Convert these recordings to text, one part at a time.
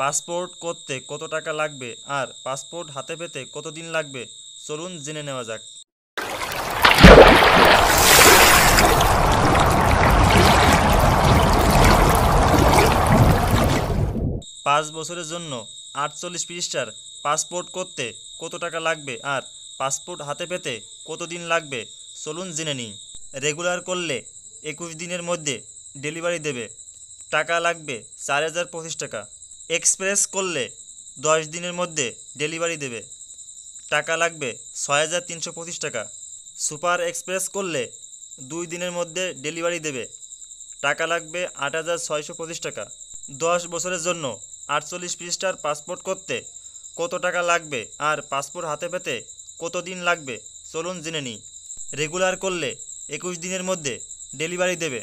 passport করতে কত টাকা লাগবে আর পাসপোর্ট হাতে পেতে কত দিন লাগবে চলুন জেনে নেওয়া যাক পাঁচ বছরের জন্য আটচল্লিশ পৃষ্ঠার পাসপোর্ট করতে কত টাকা লাগবে আর পাসপোর্ট হাতে পেতে কত দিন লাগবে চলুন জেনে নিই রেগুলার করলে একুশ দিনের মধ্যে ডেলিভারি দেবে টাকা লাগবে চার হাজার পঁচিশ টাকা এক্সপ্রেস করলে দশ দিনের মধ্যে ডেলিভারি দেবে টাকা লাগবে ছয় হাজার তিনশো পঁচিশ টাকা সুপার এক্সপ্রেস করলে দুই দিনের মধ্যে ডেলিভারি দেবে টাকা লাগবে আট হাজার ছয়শো পঁচিশ টাকা দশ বছরের জন্য আটচল্লিশ পৃষ্ঠার পাসপোর্ট করতে কত টাকা লাগবে আর পাসপোর্ট হাতে পেতে কত দিন লাগবে চলুন জেনে নিই রেগুলার করলে একুশ দিনের মধ্যে ডেলিভারি দেবে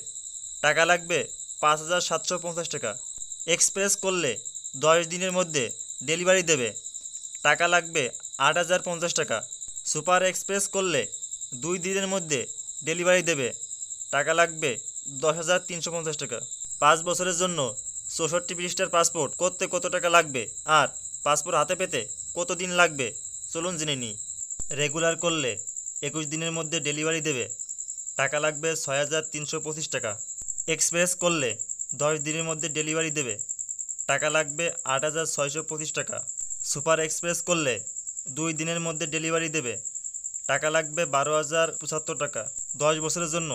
টাকা লাগবে পাঁচ হাজার সাতশো পঞ্চাশ টাকা এক্সপ্রেস করলে দশ দিনের মধ্যে ডেলিভারি দেবে টাকা লাগবে আট হাজার পঞ্চাশ টাকা সুপার এক্সপ্রেস করলে দুই দিনের মধ্যে ডেলিভারি দেবে টাকা লাগবে দশ হাজার তিনশো পঞ্চাশ টাকা পাঁচ বছরের জন্য চৌষট্টি পৃষ্ঠার পাসপোর্ট করতে কত টাকা লাগবে আর পাসপোর্ট হাতে পেতে কত দিন লাগবে চলুন জেনে নিই রেগুলার করলে একুশ দিনের মধ্যে ডেলিভারি দেবে টাকা লাগবে ছয় হাজার তিনশো পঁচিশ টাকা এক্সপ্রেস করলে দশ দিনের মধ্যে ডেলিভারি দেবে টাকা লাগবে আট হাজার ছয়শো পঁচিশ টাকা সুপার এক্সপ্রেস করলে দুই দিনের মধ্যে ডেলিভারি দেবে টাকা লাগবে বারো হাজার পঁচাত্তর টাকা দশ বছরের জন্য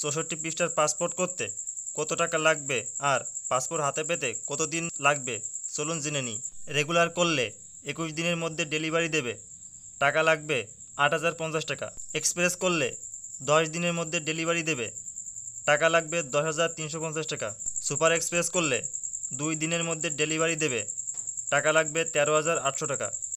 চৌষট্টি পৃষ্ঠার পাসপোর্ট করতে কত টাকা লাগবে আর পাসপোর্ট হাতে পেতে কত দিন লাগবে চলুন জেনে নিই রেগুলার করলে একুশ দিনের মধ্যে ডেলিভারি দেবে টাকা লাগবে আট হাজার পঞ্চাশ টাকা এক্সপ্রেস করলে দশ দিনের মধ্যে ডেলিভারি দেবে টাকা লাগবে দশ হাজার তিনশো পঞ্চাশ টাকা সুপার এক্সপ্রেস করলে দুই দিনের মধ্যে ডেলিভারি দেবে টাকা লাগবে তেরো হাজার আটশো টাকা